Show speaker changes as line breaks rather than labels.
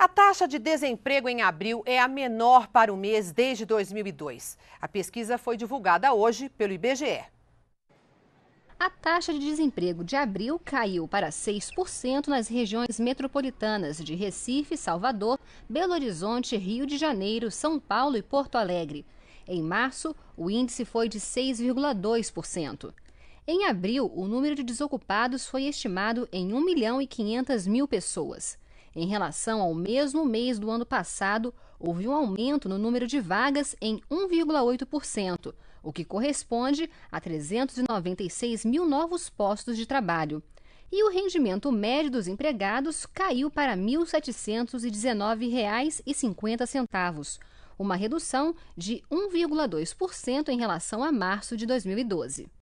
A taxa de desemprego em abril é a menor para o mês desde 2002. A pesquisa foi divulgada hoje pelo IBGE. A taxa de
desemprego de abril caiu para 6% nas regiões metropolitanas de Recife, Salvador, Belo Horizonte, Rio de Janeiro, São Paulo e Porto Alegre. Em março, o índice foi de 6,2%. Em abril, o número de desocupados foi estimado em 1 milhão e 500 mil pessoas. Em relação ao mesmo mês do ano passado, houve um aumento no número de vagas em 1,8%, o que corresponde a 396 mil novos postos de trabalho. E o rendimento médio dos empregados caiu para R$ 1.719,50, uma redução de 1,2% em relação a março de 2012.